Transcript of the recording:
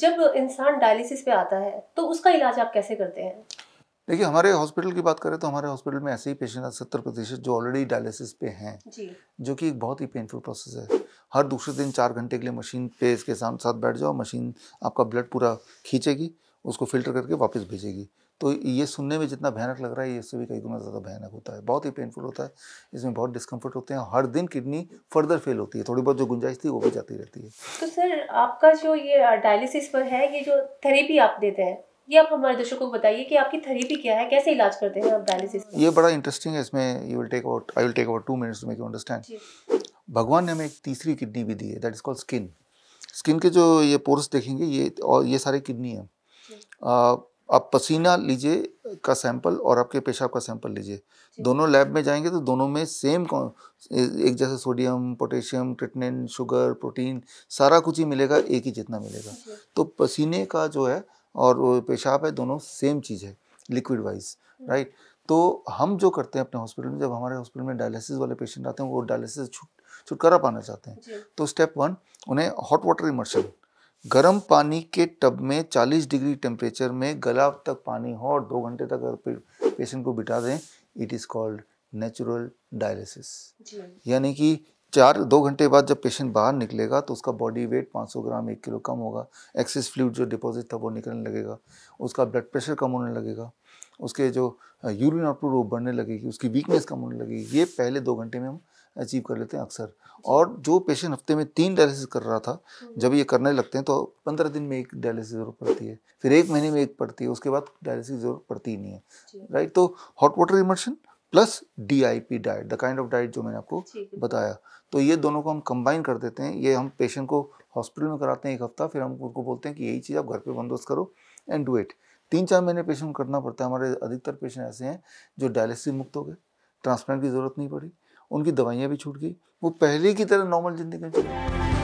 जब इंसान डायलिसिस पे आता है तो उसका इलाज आप कैसे करते हैं देखिए हमारे हॉस्पिटल की बात करें तो हमारे हॉस्पिटल में ऐसे ही पेशेंट सत्तर प्रतिशत जो ऑलरेडी डायलिसिस पे हैं जो कि एक बहुत ही पेनफुल प्रोसेस है हर दूसरे दिन चार घंटे के लिए मशीन पे इसके साथ साथ बैठ जाओ मशीन आपका ब्लड पूरा खींचेगी उसको फिल्टर करके वापस भेजेगी तो ये सुनने में जितना भयानक लग रहा है ये इससे भी कई गुना ज़्यादा भयानक होता है बहुत ही पेनफुल होता है इसमें बहुत डिस्कम्फर्ट होते हैं हर दिन किडनी फर्दर फेल होती है थोड़ी बहुत जो गुंजाइश थी वो भी जाती रहती है तो सर आपका जो ये डायलिसिस पर है ये जो थेरेपी आप देते हैं ये आप हमारे दर्शकों को बताइए कि आपकी थेरेपी क्या है कैसे इलाज करते हैं आप डायलिसिस ये बड़ा इंटरेस्टिंग है इसमें you will take about I will take about two minutes make you understand भगवान ने हमें एक तीसरी किडनी भी दी है that is called skin skin के जो ये पोर्स देखेंगे ये और ये सारे किडनी है आप पसीना लीजिए का सैंपल और आपके पेशाब का सैंपल लीजिए दोनों लैब में जाएंगे तो दोनों में सेम एक जैसा सोडियम पोटेशियम ट्रिटनेन शुगर प्रोटीन सारा कुछ ही मिलेगा एक ही जितना मिलेगा तो पसीने का जो है और पेशाब है दोनों सेम चीज़ है लिक्विड वाइज हम्म। राइट तो हम जो करते हैं अपने हॉस्पिटल में जब हमारे हॉस्पिटल में डायलिसिस वाले पेशेंट आते हैं वो डायलिसिस छुट छुटकारा पाना चाहते हैं तो स्टेप वन उन्हें हॉट वाटर इमर्शन गर्म पानी के टब में 40 डिग्री टेम्परेचर में गला तक पानी हो और दो घंटे तक अगर पेशेंट को बिठा दें it is called natural dialysis यानी कि चार दो घंटे बाद जब पेशेंट बाहर निकलेगा तो उसका बॉडी वेट 500 ग्राम एक किलो कम होगा एक्सेस फ्लूड जो डिपॉजिट था वो निकलने लगेगा उसका ब्लड प्रेशर कम होने लगेगा उसके जो यूरिन आउटपुट वो बढ़ने लगेगी उसकी वीकनेस कम होने लगेगी ये पहले दो घंटे में हम अचीव कर लेते हैं अक्सर और जो पेशेंट हफ्ते में तीन डायलिसिस कर रहा था हम्म। जब ये करने लगते हैं तो पंद्रह दिन में एक डायलिसिस जरूरत पड़ती है फिर एक महीने में एक पड़ती है उसके बाद डायलिसिस जरूरत पड़ती ही नहीं है राइट तो hot water immersion plus D I P diet the kind of diet जो मैंने आपको बताया तो ये दोनों को हम कंबाइन कर देते हैं ये हम पेशेंट को हॉस्पिटल में कराते हैं एक हफ्ता फिर हम उनको बोलते हैं कि यही चीज़ आप घर पर बंदोबस्त करो एंड डू इट तीन चार महीने पेशेंट करना पड़ता है हमारे अधिकतर पेशेंट ऐसे हैं जो डायलिसिस मुक्त हो गए ट्रांसप्लांट की ज़रूरत नहीं पड़ी उनकी दवाइयाँ भी छूट गई वो पहले की तरह नॉर्मल ज़िंदगी